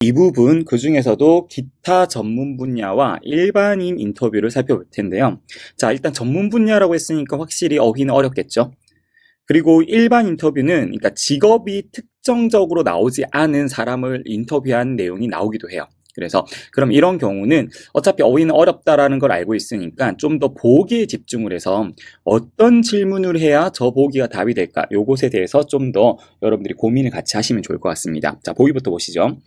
이 부분 그 중에서도 기타 전문 분야와 일반인 인터뷰를 살펴볼 텐데요. 자, 일단 전문 분야라고 했으니까 확실히 어휘는 어렵겠죠. 그리고 일반 인터뷰는 그러니까 직업이 특정적으로 나오지 않은 사람을 인터뷰한 내용이 나오기도 해요. 그래서 그럼 이런 경우는 어차피 어휘는 어렵다라는 걸 알고 있으니까 좀 더 보기에 집중을 해서 어떤 질문을 해야 저 보기가 답이 될까 요것에 대해서 좀 더 여러분들이 고민을 같이 하시면 좋을 것 같습니다. 자 보기부터 보시죠.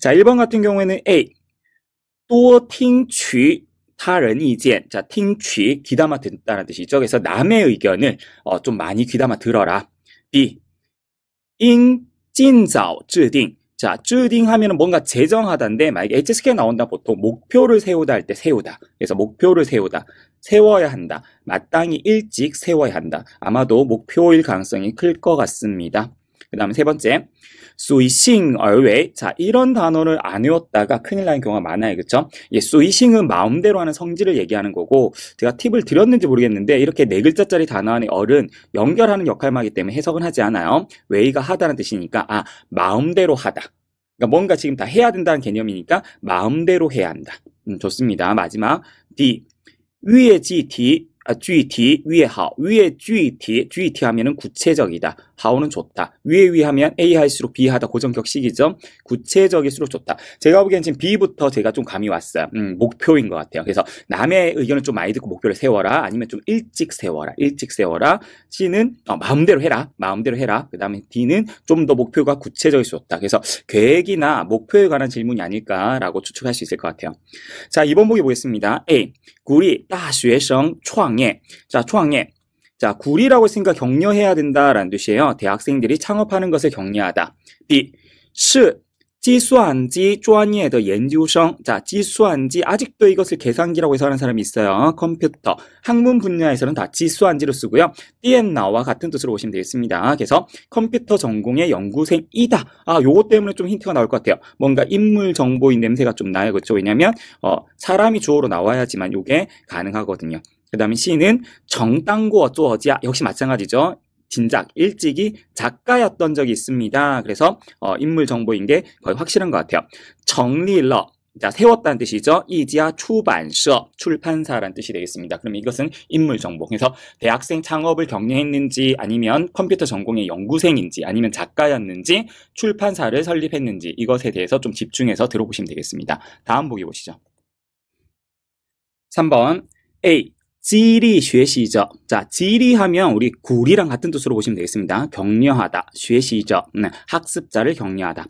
자 1번 같은 경우에는 A 多听取 타른 이젠 자 팅취 귀담아 듣다는 뜻이죠. 그래서 남의 의견을 어, 좀 많이 귀담아 들어라. B 인 찐早制定 자, 쯔딩 하면은 뭔가 재정하다인데 만약에 HSK 나온다 보통 목표를 세우다 할 때 세우다. 그래서 목표를 세우다. 세워야 한다. 마땅히 일찍 세워야 한다. 아마도 목표일 가능성이 클 것 같습니다. 그 다음에 세 번째, 수이싱 얼웨이. 자, 이런 단어를 안 외웠다가 큰일 나는 경우가 많아요. 그쵸? 예, 수이싱은 마음대로 하는 성질을 얘기하는 거고, 제가 팁을 드렸는지 모르겠는데, 이렇게 네 글자짜리 단어 안에 얼은 연결하는 역할만 하기 때문에 해석은 하지 않아요. 웨이가 하다는 뜻이니까, 아, 마음대로 하다. 그러니까 뭔가 지금 다 해야 된다는 개념이니까, 마음대로 해야 한다. 음, 좋습니다. 마지막, D. 위에 GT, 具体 아, 위에 하 위에具体 具体 하면은 구체적이다 하우는 좋다 위에 위하면 A 할수록 B 하다 고정격식이죠 구체적일수록 좋다 제가 보기엔 지금 B부터 제가 좀 감이 왔어요 음, 목표인 것 같아요 그래서 남의 의견을 좀 많이 듣고 목표를 세워라 아니면 좀 일찍 세워라 일찍 세워라 C는 어, 마음대로 해라 마음대로 해라 그 다음에 D는 좀 더 목표가 구체적일 수록좋다 그래서 계획이나 목표에 관한 질문이 아닐까라고 추측할 수 있을 것 같아요 자 이번 보기 보겠습니다 A 鼓励 다学生 创业. 자,创业. 자, 구리라고 했으니까 격려해야 된다라는 뜻이에요. 대학생들이 창업하는 것을 격려하다. B. 是计算机 专业의 연구생. 자, 计算机 아직도 이것을 계산기라고 해서 하는 사람이 있어요. 컴퓨터. 학문 분야에서는 다 计算机로 쓰고요. 디엔나와 같은 뜻으로 보시면 되겠습니다. 그래서 컴퓨터 전공의 연구생이다. 아, 요것 때문에 좀 힌트가 나올 것 같아요. 뭔가 인물 정보인 냄새가 좀 나요. 그렇죠? 왜냐면 어, 사람이 주어로 나와야지만 요게 가능하거든요. 그 다음에 시는 정당고 어쩌어지야. 역시 마찬가지죠. 진작 일찍이 작가였던 적이 있습니다. 그래서 어, 인물 정보인 게 거의 확실한 것 같아요. 정리러 자, 세웠다는 뜻이죠. 이지아 출판사, 출판사라는 뜻이 되겠습니다. 그러면 이것은 인물 정보. 그래서 대학생 창업을 격려했는지 아니면 컴퓨터 전공의 연구생인지 아니면 작가였는지 출판사를 설립했는지 이것에 대해서 좀 집중해서 들어보시면 되겠습니다. 다음 보기 보시죠. 3번 A. 지리 学习者. 자, 지리하면 우리 구리랑 같은 뜻으로 보시면 되겠습니다. 격려하다, 学习者, 네, 학습자를 격려하다.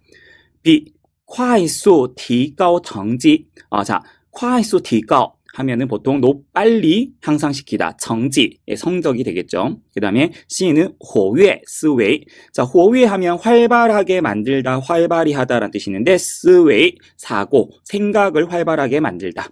B, 快速提高成绩. 아, 자, 快速提高 하면은 보통 높 빨리 향상시키다, 정지, 의 성적이 되겠죠. 그 다음에 C는 호외, 스웨이. 자, 호외 하면 활발하게 만들다, 활발히 하다라는 뜻이 있는데, 스웨이, 사고, 생각을 활발하게 만들다.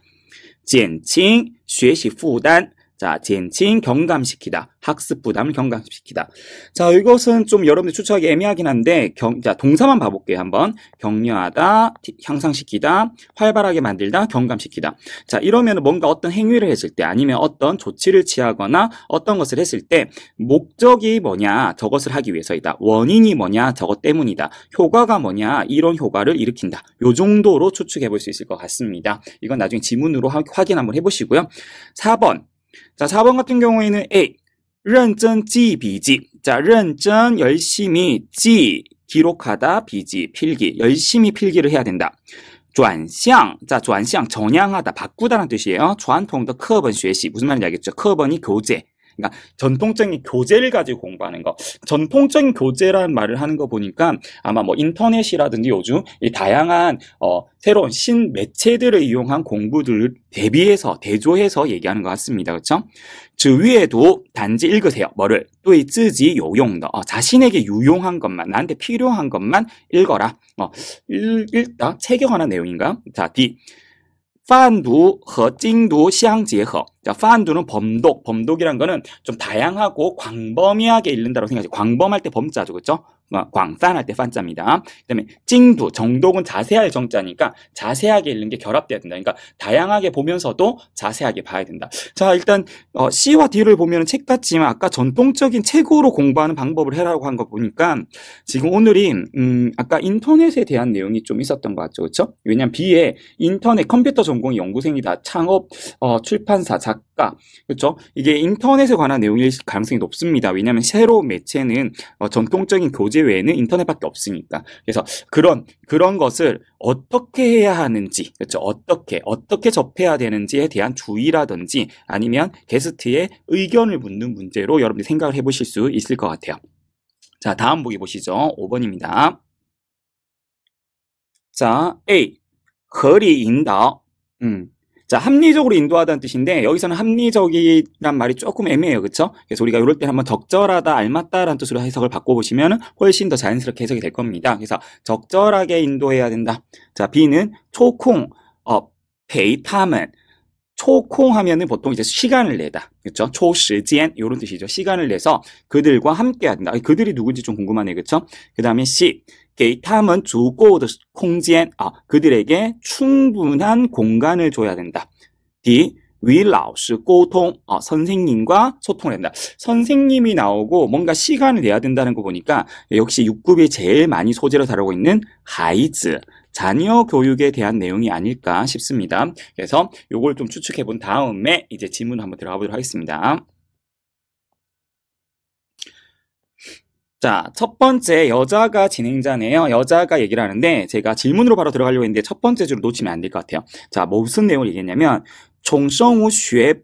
减轻学习负担。 자, 지칭 경감시키다. 학습 부담을 경감시키다. 자, 이것은 좀 여러분들 추측하기 애매하긴 한데 경, 자, 동사만 봐볼게요. 한번 격려하다, 향상시키다, 활발하게 만들다, 경감시키다. 자, 이러면 뭔가 어떤 행위를 했을 때 아니면 어떤 조치를 취하거나 어떤 것을 했을 때 목적이 뭐냐 저것을 하기 위해서이다. 원인이 뭐냐 저것 때문이다. 효과가 뭐냐 이런 효과를 일으킨다. 요 정도로 추측해 볼 수 있을 것 같습니다. 이건 나중에 지문으로 확인 한번 해보시고요. 4번 자, 4번 같은 경우에는 A. 认真 지, 비지. 자, 认真 열심히 지, 기록하다, 비지, 필기. 열심히 필기를 해야 된다. 转向, 자, 转向, 전향하다, 바꾸다라는 뜻이에요. 전통 더课本学习. 무슨 말인지 알겠죠? 课本이 교재. 그러니까 전통적인 교재를 가지고 공부하는 거. 전통적인 교재라는 말을 하는 거 보니까 아마 뭐 인터넷이라든지 요즘 이 다양한 어, 새로운 신 매체들을 이용한 공부들을 대비해서 대조해서 얘기하는 것 같습니다. 그렇죠? 주위에도 단지 읽으세요. 뭐를? 또이 쓰지 요용도 어, 자신에게 유용한 것만 나한테 필요한 것만 읽어라. 어, 읽, 읽다 체격하는 내용인가? 자, D. 판두 和精读 시향结合. 자, 판두는 범독, 범독이란 거는 좀 다양하고 광범위하게 읽는다고 생각하지. 광범할 때 범자죠, 그렇죠? 어, 광산 할때 산자입니다. 그다음에 찡두 정독은 자세할 정자니까 자세하게 읽는 게 결합돼야 된다. 그러니까 다양하게 보면서도 자세하게 봐야 된다. 자 일단 어, C와 D를 보면 책 같지만 아까 전통적인 책으로 공부하는 방법을 해라고 한 거 보니까 지금 오늘이 음, 아까 인터넷에 대한 내용이 좀 있었던 것 같죠, 그렇죠? 왜냐하면 B에 인터넷 컴퓨터 전공 연구생이다, 창업 어, 출판사 작가, 그렇죠? 이게 인터넷에 관한 내용일 가능성이 높습니다. 왜냐하면 새로운 매체는 어, 전통적인 교재 외에는 인터넷밖에 없으니까. 그래서 그런 그런 것을 어떻게 해야 하는지, 그렇죠? 어떻게 어떻게 접해야 되는지에 대한 주의라든지 아니면 게스트의 의견을 묻는 문제로 여러분이 생각을 해보실 수 있을 것 같아요. 자, 다음 보기 보시죠. 5번입니다. 자, A. 合리인导 음. 자, 합리적으로 인도하다는 뜻인데 여기서는 합리적이란 말이 조금 애매해요. 그렇죠? 그래서 우리가 이럴 때 한번 적절하다, 알맞다라는 뜻으로 해석을 바꿔 보시면 훨씬 더 자연스럽게 해석이 될 겁니다. 그래서 적절하게 인도해야 된다. 자, B는 초콩, 업, 어, 베이타멘 초콩 하면은 보통 이제 시간을 내다. 그렇죠? 초시간 요런 뜻이죠. 시간을 내서 그들과 함께 한다. 그들이 누군지 좀 궁금하네. 그렇죠? 그다음에 시 게이타면 주고도 공간 아, 그들에게 충분한 공간을 줘야 된다. 디 위라우스 고통 어, 선생님과 소통을 한다. 선생님이 나오고 뭔가 시간을 내야 된다는 거 보니까 역시 육급이 제일 많이 소재로 다루고 있는 하이즈 자녀 교육에 대한 내용이 아닐까 싶습니다. 그래서 이걸 좀 추측해 본 다음에 이제 질문 한번 들어가 보도록 하겠습니다. 자, 첫 번째 여자가 진행자네요. 여자가 얘기를 하는데 제가 질문으로 바로 들어가려고 했는데 첫 번째 줄을 놓치면 안 될 것 같아요. 자, 무슨 내용을 얘기했냐면 종生보스博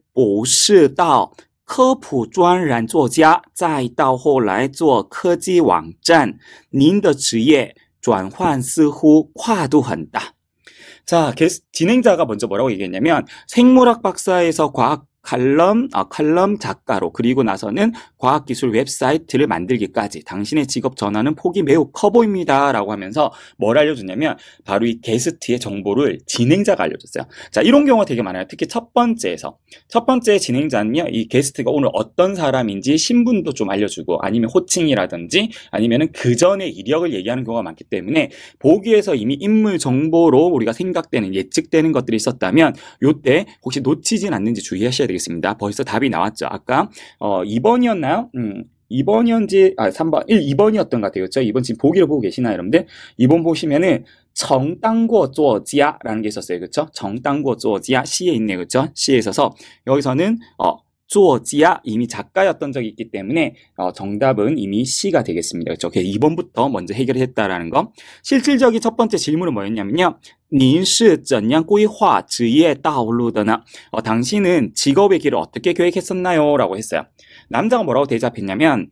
커프 科란 조자 자이 再호라이做 커지 왕站您的지业 转换似乎跨度很大。자, 게스, 진행자가 먼저 뭐라고 얘기했냐면 생물학 박사에서 과학 칼럼, 어, 칼럼 작가로 그리고 나서는 과학기술 웹사이트를 만들기까지 당신의 직업 전환은 폭이 매우 커 보입니다. 라고 하면서 뭘 알려주냐면 바로 이 게스트의 정보를 진행자가 알려줬어요. 자, 이런 경우가 되게 많아요. 특히 첫 번째에서. 첫 번째 진행자는요, 이 게스트가 오늘 어떤 사람인지 신분도 좀 알려주고 아니면 호칭이라든지 아니면은 그전에 이력을 얘기하는 경우가 많기 때문에 보기에서 이미 인물 정보로 우리가 생각되는 예측되는 것들이 있었다면 요 때 혹시 놓치진 않는지 주의하셔야 되겠습니다. 되겠습니다. 벌써 답이 나왔죠. 아까 어, 2번이었나요? 음. 2번이었지, 아, 3번, 1, 2번이었던 것 같아요. 그렇죠? 2번 지금 보기를 보고 계시나요, 여러분들? 2번 보시면은, 정당고 쪼지아라는게 어, 어, 있었어요. 그렇죠? 정당고 쪼지아 시에 있네요. 그렇죠? 시에 있어서, 여기서는, 어, 쪼어지야 이미 작가였던 적이 있기 때문에 어, 정답은 이미 C가 되겠습니다. 그렇죠? 2번부터 먼저 해결했다라는 거. 실질적인 첫 번째 질문은 뭐였냐면요. 您是怎样规划职业道路的呢? 어, 당신은 직업의 길을 어떻게 계획했었나요? 라고 했어요. 남자가 뭐라고 대답했냐면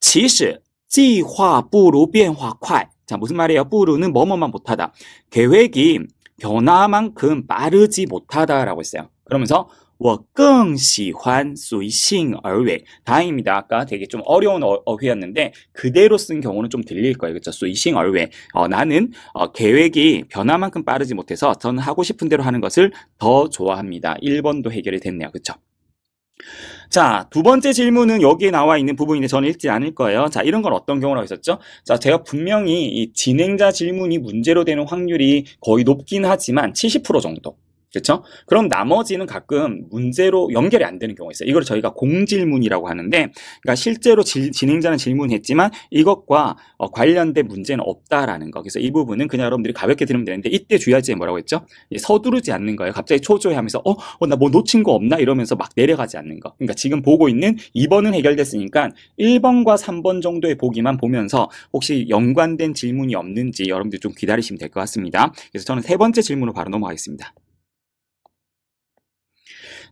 其实计划不如变化快. 자, 무슨 말이에요? 뿌루는 뭐뭐만 못하다. 계획이 변화만큼 빠르지 못하다라고 했어요. 그러면서 我更喜欢随性而为. 다행입니다. 아까 되게 좀 어려운 어, 어,휘였는데 그대로 쓴 경우는 좀 들릴 거예요. 그렇죠? 随性而为. 어, 나는 어, 계획이 변화만큼 빠르지 못해서 저는 하고 싶은 대로 하는 것을 더 좋아합니다. 1번도 해결이 됐네요. 그렇죠? 자, 두 번째 질문은 여기에 나와 있는 부분인데 저는 읽지 않을 거예요. 자, 이런 건 어떤 경우라고 했었죠? 자, 제가 분명히 이 진행자 질문이 문제로 되는 확률이 거의 높긴 하지만 70% 정도. 그렇죠? 그럼 나머지는 가끔 문제로 연결이 안 되는 경우가 있어요. 이걸 저희가 공질문이라고 하는데 그러니까 실제로 질, 진행자는 질문했지만 이것과 어, 관련된 문제는 없다라는 거. 그래서 이 부분은 그냥 여러분들이 가볍게 들으면 되는데 이때 주의하지 뭐라고 했죠? 서두르지 않는 거예요. 갑자기 초조해하면서 어, 어나 뭐 놓친 거 없나 이러면서 막 내려가지 않는 거. 그러니까 지금 보고 있는 2번은 해결됐으니까 1번과 3번 정도의 보기만 보면서 혹시 연관된 질문이 없는지 여러분들 좀 기다리시면 될 것 같습니다. 그래서 저는 세 번째 질문으로 바로 넘어가겠습니다.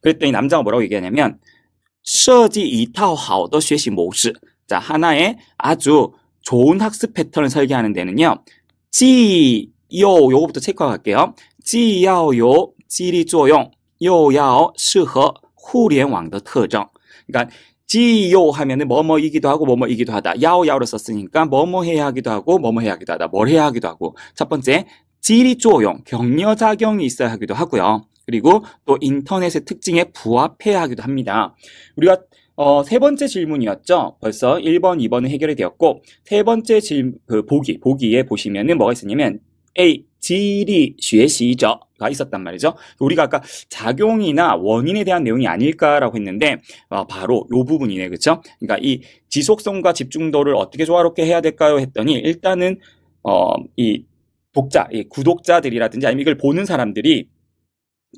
그랬더니 남자가 뭐라고 얘기하냐면 设计一套好的学习模式. 자, 하나의 아주 좋은 학습 패턴을 설계하는 데는요. 지, 요, 요거부터 체크할게요. 지, 요 요, 지리, 조용, 요, 요 어, 适合 후련왕의 특징. 그러니까 지요 하면은 뭐뭐이기도 하고 뭐뭐이기도 하다. 야오야오를 썼으니까 뭐뭐 해야 하기도 하고 뭐뭐 해야 하기도 하다. 뭘 해야 하기도 하고. 첫 번째, 지리조용, 격려작용이 있어야 하기도 하고요. 그리고 또 인터넷의 특징에 부합해야 하기도 합니다. 우리가 어, 세 번째 질문이었죠. 벌써 1번, 2번은 해결이 되었고 세 번째 질, 그 보기, 보기에 보시면은 뭐가 있었냐면 A, 지리, 쉐시죠. 가 있었단 말이죠. 우리가 아까 작용이나 원인에 대한 내용이 아닐까라고 했는데 어, 바로 이 부분이네, 그렇죠? 그러니까 이 지속성과 집중도를 어떻게 조화롭게 해야 될까요? 했더니 일단은 어, 이 독자, 이 구독자들이라든지 아니면 이걸 보는 사람들이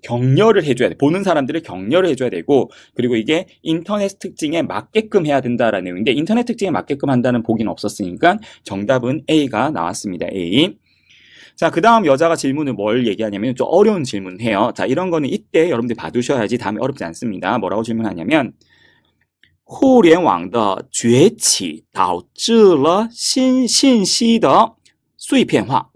격려를 해줘야 돼. 보는 사람들을 격려를 해줘야 되고, 그리고 이게 인터넷 특징에 맞게끔 해야 된다라는 내용인데, 인터넷 특징에 맞게끔 한다는 보기는 없었으니까, 정답은 A가 나왔습니다. A. 자, 그 다음 여자가 질문을 뭘 얘기하냐면, 좀 어려운 질문 해요. 자, 이런 거는 이때 여러분들 봐두셔야지 다음에 어렵지 않습니다. 뭐라고 질문하냐면, 互联网的崛起导致了新信息的碎片化。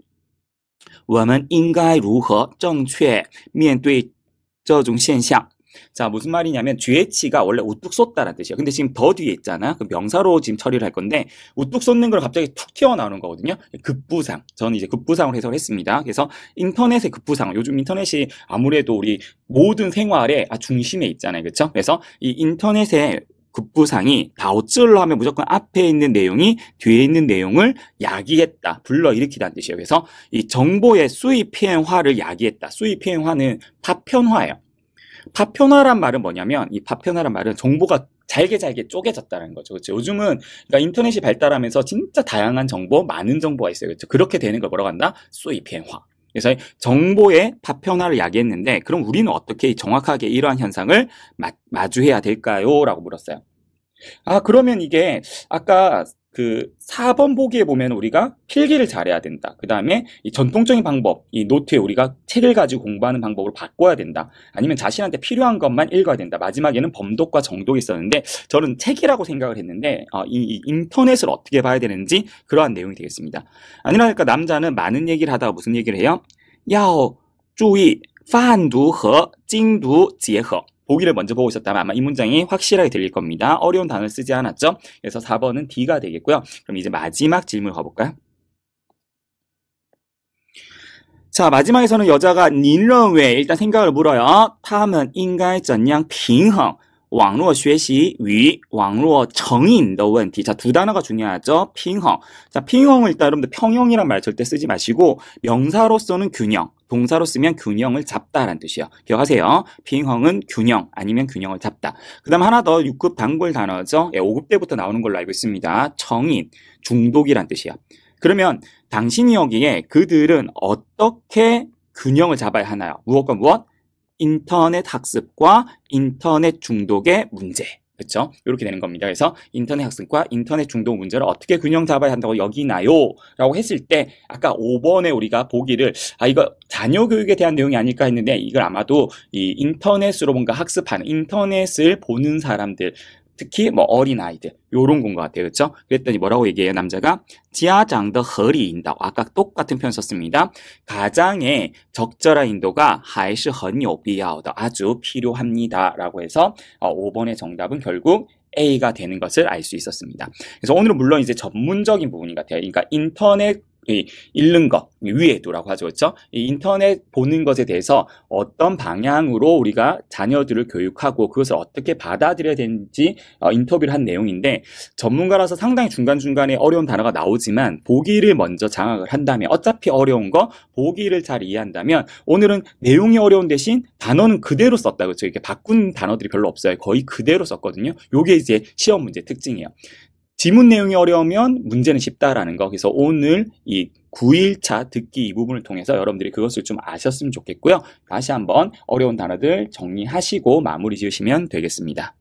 我们应该如何正确面对这种现象？ 자, 무슨 말이냐면 죄치가 원래 우뚝 솟다라는 뜻이에요. 근데 지금 더 뒤에 있잖아. 그 명사로 지금 처리를 할 건데 우뚝 솟는 걸 갑자기 툭 튀어나오는 거거든요. 급부상. 저는 이제 급부상을 해석을 했습니다. 그래서 인터넷의 급부상. 요즘 인터넷이 아무래도 우리 모든 생활의 아, 중심에 있잖아요. 그렇죠? 그래서 이 인터넷의 국부상이 다오쯔를 하면 무조건 앞에 있는 내용이 뒤에 있는 내용을 야기했다. 불러일으키다는 뜻이에요. 그래서 이 정보의 수위 피행화를 야기했다. 수위 피행화는 파편화예요. 파편화란 말은 뭐냐면 이 파편화란 말은 정보가 잘게 잘게 쪼개졌다는 거죠. 그렇죠? 요즘은 그러니까 인터넷이 발달하면서 진짜 다양한 정보, 많은 정보가 있어요. 그렇죠? 그렇게 되는 걸 뭐라고 한다? 수입행화. 위 그래서 정보의 파편화를 야기했는데 그럼 우리는 어떻게 정확하게 이러한 현상을 마, 마주해야 될까요? 라고 물었어요. 아, 그러면 이게 아까 그 4번 보기에 보면 우리가 필기를 잘해야 된다. 그 다음에 이 전통적인 방법, 이 노트에 우리가 책을 가지고 공부하는 방법을 바꿔야 된다. 아니면 자신한테 필요한 것만 읽어야 된다. 마지막에는 범독과 정독이 있었는데 저는 책이라고 생각을 했는데 어, 이, 이, 인터넷을 어떻게 봐야 되는지 그러한 내용이 되겠습니다. 아니라니까 남자는 많은 얘기를 하다가 무슨 얘기를 해요? 야, 주의, 贩读和精读结合。 보기를 먼저 보고 있었다면 아마 이 문장이 확실하게 들릴 겁니다. 어려운 단어를 쓰지 않았죠? 그래서 4번은 D가 되겠고요. 그럼 이제 마지막 질문 을 가볼까요? 자, 마지막에서는 여자가 您认为 일단 생각을 물어요. 타他们应该怎样平衡网络学习与网络成인的问题 자, 두 단어가 중요하죠. 빙헝 자, 핑헝을 일단 여 평형이란 말 절대 쓰지 마시고 명사로서는 균형. 동사로 쓰면 균형을 잡다라는 뜻이에요. 기억하세요. 빙헝은 균형 아니면 균형을 잡다. 그 다음 하나 더 6급 단골 단어죠. 예, 5급 때부터 나오는 걸로 알고 있습니다. 정인, 중독이란 뜻이요 그러면 당신이 여기에 그들은 어떻게 균형을 잡아야 하나요? 무엇과 무엇? 인터넷 학습과 인터넷 중독의 문제. 그렇죠? 이렇게 되는 겁니다. 그래서 인터넷 학습과 인터넷 중독 문제를 어떻게 균형 잡아야 한다고 여기나요? 라고 했을 때 아까 5번에 우리가 보기를 아 이거 자녀 교육에 대한 내용이 아닐까 했는데 이걸 아마도 이 인터넷으로 뭔가 학습하는 인터넷을 보는 사람들 특히 뭐 어린 아이들 요런 건것 같아요. 그렇죠? 그랬더니 뭐라고 얘기해요? 남자가 지하장더 허리 인도 아까 똑같은 표현 썼습니다. 가장의 적절한 인도가 하이시 헌요 비야오다 아주 필요합니다. 라고 해서 5번의 어, 정답은 결국 A가 되는 것을 알 수 있었습니다. 그래서 오늘은 물론 이제 전문적인 부분인 것 같아요. 그러니까 인터넷 이 읽는 것, 위에도라고 하죠. 그렇죠? 이 인터넷 보는 것에 대해서 어떤 방향으로 우리가 자녀들을 교육하고 그것을 어떻게 받아들여야 되는지 어, 인터뷰를 한 내용인데 전문가라서 상당히 중간중간에 어려운 단어가 나오지만 보기를 먼저 장악을 한다면 어차피 어려운 거 보기를 잘 이해한다면 오늘은 내용이 어려운 대신 단어는 그대로 썼다. 그렇죠? 이렇게 바꾼 단어들이 별로 없어요. 거의 그대로 썼거든요. 요게 이제 시험 문제 특징이에요. 지문 내용이 어려우면 문제는 쉽다라는 거. 그래서 오늘 이 9일차 듣기 이 부분을 통해서 여러분들이 그것을 좀 아셨으면 좋겠고요. 다시 한번 어려운 단어들 정리하시고 마무리 지으시면 되겠습니다.